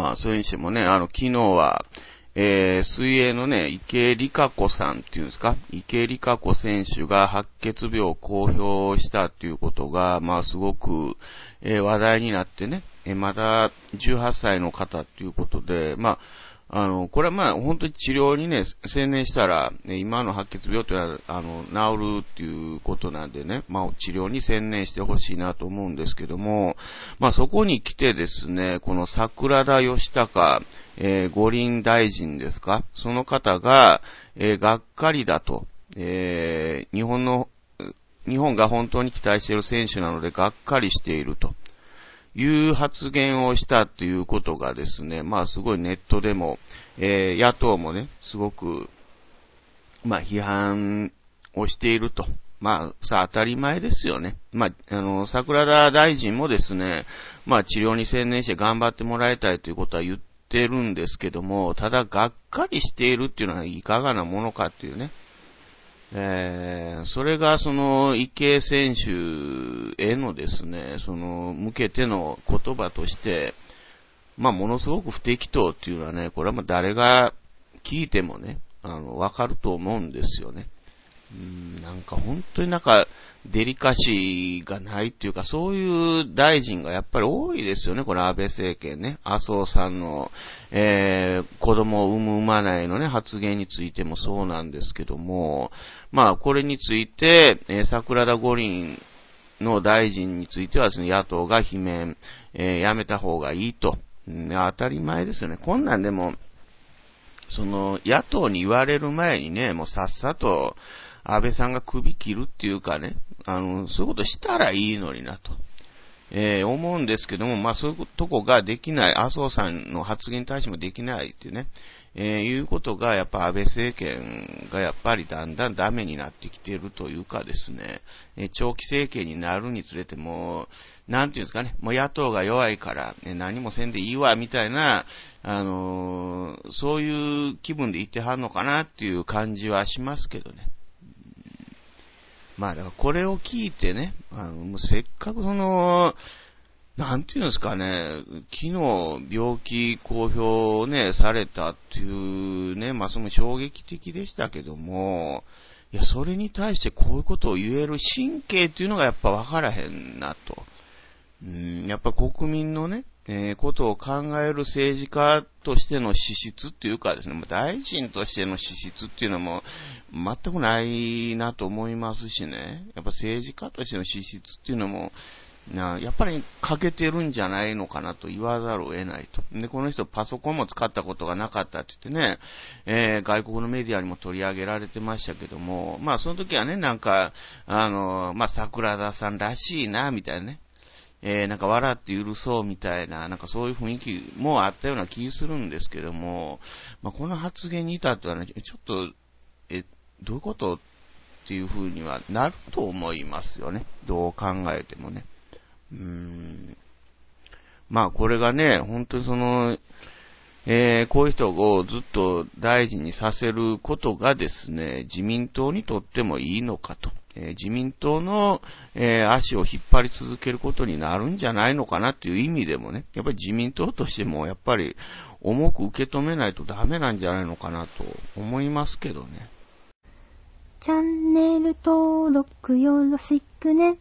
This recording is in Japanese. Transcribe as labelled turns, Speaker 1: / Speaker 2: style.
Speaker 1: まあ、それにしてもね、あの、昨日は、えー、水泳のね、池江璃花子さんっていうんですか、池江璃花子選手が白血病を公表したっていうことが、まあすごく、えー、話題になってね、えー、まだ18歳の方っていうことで、まあ、あの、これはまあ、本当に治療にね、専念したら、ね、今の白血病というのは、あの、治るっていうことなんでね、まあ、治療に専念してほしいなと思うんですけども、まあ、そこに来てですね、この桜田義孝、えー、五輪大臣ですか、その方が、えー、がっかりだと、えー、日本の、日本が本当に期待している選手なので、がっかりしていると。いう発言をしたということがですね、まあすごいネットでも、えー、野党もね、すごく、まあ批判をしていると。まあ、さ当たり前ですよね。まあ、あの、桜田大臣もですね、まあ治療に専念して頑張ってもらいたいということは言ってるんですけども、ただがっかりしているっていうのはいかがなものかっていうね。えー、それがその池江選手へのですね、その向けての言葉として、まあ、ものすごく不適当っていうのはね、これはま誰が聞いてもね、あの、わかると思うんですよね。うん、なんか本当になんか、デリカシーがないっていうか、そういう大臣がやっぱり多いですよね、これ安倍政権ね。麻生さんの、えー、子供を産む産まないのね、発言についてもそうなんですけども、まあ、これについて、えー、桜田五輪の大臣についてはですね、野党が罷免、えー、やめた方がいいと。ね、当たり前ですよね。こんなんでも、その、野党に言われる前にね、もうさっさと、安倍さんが首切るっていうかね、あの、そういうことしたらいいのになと、えー、思うんですけども、まあそういうとこができない、麻生さんの発言に対してもできないっていうね、えー、いうことが、やっぱ安倍政権がやっぱりだんだんダメになってきているというかですね、えー、長期政権になるにつれても、なんていうんですかね、もう野党が弱いから、ね、何もせんでいいわ、みたいな、あのー、そういう気分で言ってはんのかなっていう感じはしますけどね。まあだからこれを聞いてね、あの、せっかくその、なんていうんですかね、昨日病気公表ね、されたっていうね、まあその衝撃的でしたけども、いや、それに対してこういうことを言える神経っていうのがやっぱ分からへんなと。うん、やっぱ国民のね、えー、ことを考える政治家としての資質っていうかですね、大臣としての資質っていうのも全くないなと思いますしね、やっぱ政治家としての資質っていうのも、やっぱり欠けてるんじゃないのかなと言わざるを得ないと。で、この人パソコンも使ったことがなかったって言ってね、えー、外国のメディアにも取り上げられてましたけども、まあその時はね、なんか、あの、まあ桜田さんらしいな、みたいなね。えー、なんか笑って許そうみたいな、なんかそういう雰囲気もあったような気するんですけども、まあ、この発言に至ってはね、ちょっと、え、どういうことっていうふうにはなると思いますよね。どう考えてもね。うーん。まあこれがね、本当にその、えー、こういう人をずっと大事にさせることがですね、自民党にとってもいいのかと。えー、自民党の、えー、足を引っ張り続けることになるんじゃないのかなっていう意味でもね、やっぱり自民党としてもやっぱり重く受け止めないとダメなんじゃないのかなと思いますけどね。チャンネル登録よろしくね。